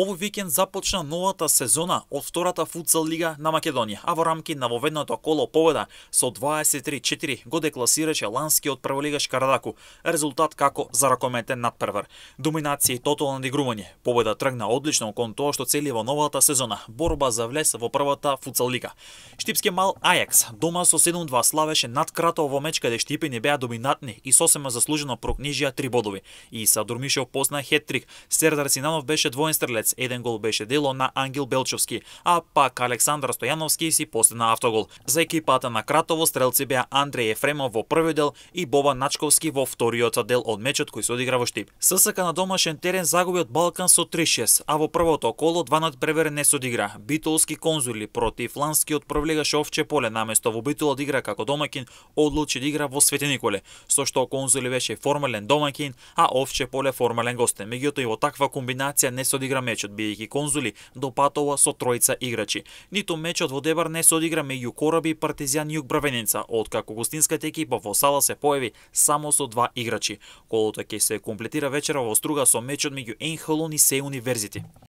Овој викенд започна новата сезона од втората футсал лига на Македонија, а во рамки на воведното коло победа со 23-4 го декласираше ланскиот прволигаш Карадаку, резултат како за заракометен надпревар. Доминација и тотално надигрување. Победа тргна одлично кон тоа што цели во новата сезона борба за влез во првата футсал лига. Штипски мал Ајакс дома со 7-2 славеше над Крато во меч каде штипени беа доминатни и сосема заслужено прокнижија три бодови. И Садурмишев посна хеттрик, Сердар Синанов беше двоен стрелец, Ловец. Еден гол беше дело на Ангел Белчовски, а пак Александр Стојановски си постена автогол. За екипата на Кратово стрелци беа Андреј Ефремов во првиот дел и Боба Начковски во вториот дел од мечот кој се одигра во Штип. ССК на домашен терен загуби од Балкан со 3-6, а во првото около над превер не се одигра. Битолски конзули против ланскиот провлегаше овче поле наместо во Битол одигра како домакин, одлучи да игра во Свети Николе, со што конзули беше формален домакин, а овче поле формален гостен. Меѓутоа и во таква комбинација не се одигра меч мечот бидејќи Конзули допатува со тројца играчи. Ниту мечот во Дебар не се одигра меѓу Кораби и Партизан Југ Брвененца, откако гостинската екипа во сала се појави само со два играчи. Колото ќе се комплетира вечера во Струга со мечот меѓу Енхолон и Сеј Универзити.